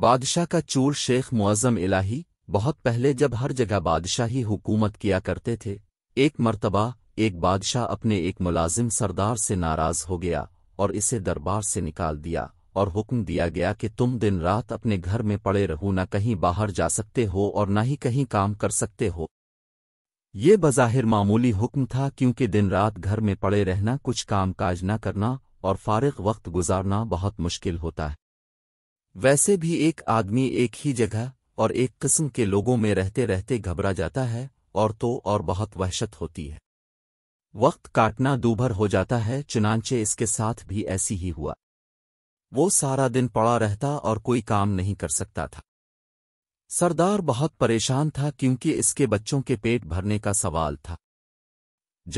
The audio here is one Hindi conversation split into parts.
बादशाह का चूर शेख मुआज़म इलाही बहुत पहले जब हर जगह बादशाही हुकूमत किया करते थे एक मर्तबा एक बादशाह अपने एक मुलाजिम सरदार से नाराज़ हो गया और इसे दरबार से निकाल दिया और हुक्म दिया गया कि तुम दिन रात अपने घर में पड़े रहो न कहीं बाहर जा सकते हो और न ही कहीं काम कर सकते हो ये बज़ाहिर मामूली हुक्म था क्योंकि दिन रात घर में पड़े रहना कुछ काम काज न करना और फारिग वक्त गुजारना बहुत मुश्किल होता है वैसे भी एक आदमी एक ही जगह और एक किस्म के लोगों में रहते रहते घबरा जाता है और तो और बहुत वहशत होती है वक्त काटना दूभर हो जाता है चुनानचे इसके साथ भी ऐसी ही हुआ वो सारा दिन पड़ा रहता और कोई काम नहीं कर सकता था सरदार बहुत परेशान था क्योंकि इसके बच्चों के पेट भरने का सवाल था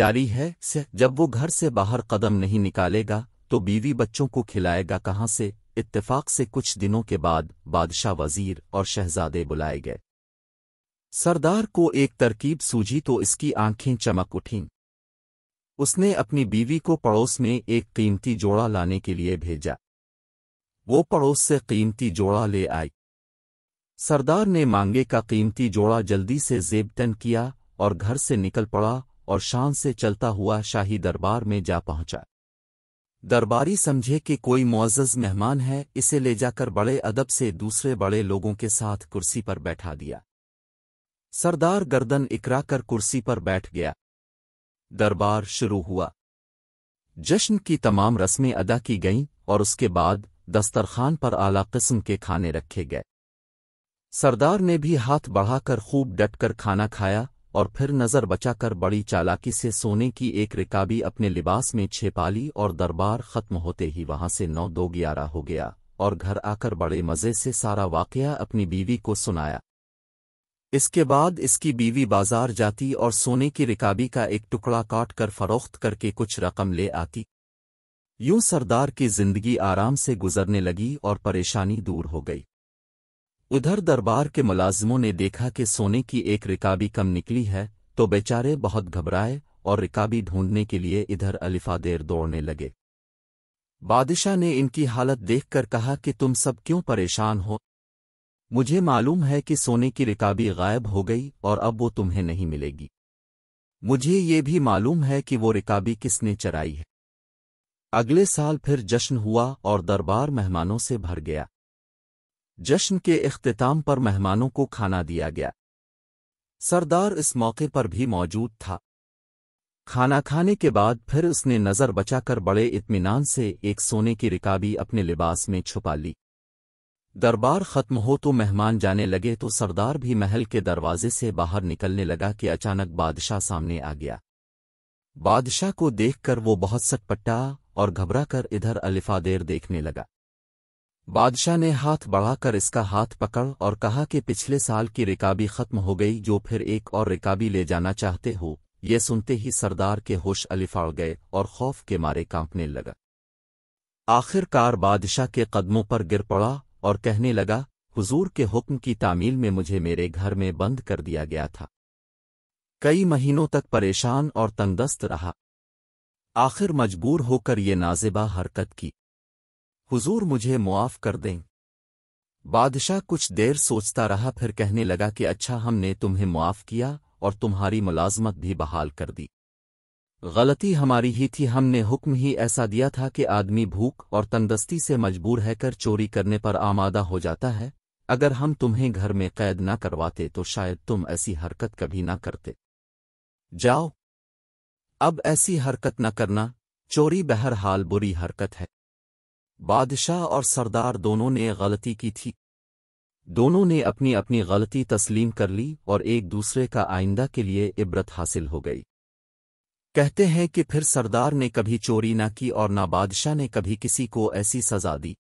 जारी है से जब वो घर से बाहर कदम नहीं निकालेगा तो बीवी बच्चों को खिलाएगा कहाँ से इत्तेफाक से कुछ दिनों के बाद बादशाह वजीर और शहजादे बुलाए गए सरदार को एक तरकीब सूझी तो इसकी आंखें चमक उठीं उसने अपनी बीवी को पड़ोस में एक कीमती जोड़ा लाने के लिए भेजा वो पड़ोस से कीमती जोड़ा ले आई सरदार ने मांगे का कीमती जोड़ा जल्दी से जेबटन किया और घर से निकल पड़ा और शान से चलता हुआ शाही दरबार में जा पहुंचा दरबारी समझे कि कोई मुआज़ मेहमान है इसे ले जाकर बड़े अदब से दूसरे बड़े लोगों के साथ कुर्सी पर बैठा दिया सरदार गर्दन इकरा कर कुर्सी पर बैठ गया दरबार शुरू हुआ जश्न की तमाम रस्में अदा की गईं और उसके बाद दस्तरखान पर आला किस्म के खाने रखे गए सरदार ने भी हाथ बढ़ाकर खूब डटकर खाना खाया और फिर नज़र बचाकर बड़ी चालाकी से सोने की एक रिकाबी अपने लिबास में छिपा ली और दरबार ख़त्म होते ही वहां से नौ दो ग्यारह हो गया और घर आकर बड़े मज़े से सारा वाकया अपनी बीवी को सुनाया इसके बाद इसकी बीवी बाजार जाती और सोने की रिकाबी का एक टुकड़ा काट कर फरोख्त करके कुछ रकम ले आती यूं सरदार की जिंदगी आराम से गुजरने लगी और परेशानी दूर हो गई उधर दरबार के मुलाजिमों ने देखा कि सोने की एक रिकाबी कम निकली है तो बेचारे बहुत घबराए और रिकाबी ढूंढने के लिए इधर अलिफा देर दौड़ने लगे बादशाह ने इनकी हालत देखकर कहा कि तुम सब क्यों परेशान हो मुझे मालूम है कि सोने की रिकाबी गायब हो गई और अब वो तुम्हें नहीं मिलेगी मुझे ये भी मालूम है कि वो रिकाबी किसने चराई है अगले साल फिर जश्न हुआ और दरबार मेहमानों से भर गया जश्न के अख्ताम पर मेहमानों को खाना दिया गया सरदार इस मौके पर भी मौजूद था खाना खाने के बाद फिर उसने नज़र बचाकर बड़े इत्मीनान से एक सोने की रिकाबी अपने लिबास में छुपा ली दरबार खत्म हो तो मेहमान जाने लगे तो सरदार भी महल के दरवाजे से बाहर निकलने लगा कि अचानक बादशाह सामने आ गया बादशाह को देखकर वो बहुत सटपटा और घबरा कर इधर अलिफादेर देखने लगा बादशाह ने हाथ बढ़ाकर इसका हाथ पकड़ और कहा कि पिछले साल की रिकाबी खत्म हो गई जो फिर एक और रिकाबी ले जाना चाहते हो ये सुनते ही सरदार के होश अलिफाड़ गए और खौफ के मारे कांपने लगा आखिरकार बादशाह के कदमों पर गिर पड़ा और कहने लगा हुजूर के हुक्म की तामील में मुझे मेरे घर में बंद कर दिया गया था कई महीनों तक परेशान और तंदस्त रहा आखिर मजबूर होकर ये नाजिबा हरकत की हुजूर मुझे मुआफ़ कर दें बादशाह कुछ देर सोचता रहा फिर कहने लगा कि अच्छा हमने तुम्हें मुआफ़ किया और तुम्हारी मुलाजमत भी बहाल कर दी गलती हमारी ही थी हमने हुक्म ही ऐसा दिया था कि आदमी भूख और तंदस्ती से मजबूर है कर चोरी करने पर आमादा हो जाता है अगर हम तुम्हें घर में कैद न करवाते तो शायद तुम ऐसी हरकत कभी न करते जाओ अब ऐसी हरकत न करना चोरी बहरहाल बुरी हरकत है बादशाह और सरदार दोनों ने गलती की थी दोनों ने अपनी अपनी गलती तस्लीम कर ली और एक दूसरे का आइंदा के लिए इब्रत हासिल हो गई कहते हैं कि फिर सरदार ने कभी चोरी न की और न बादशाह ने कभी किसी को ऐसी सजा दी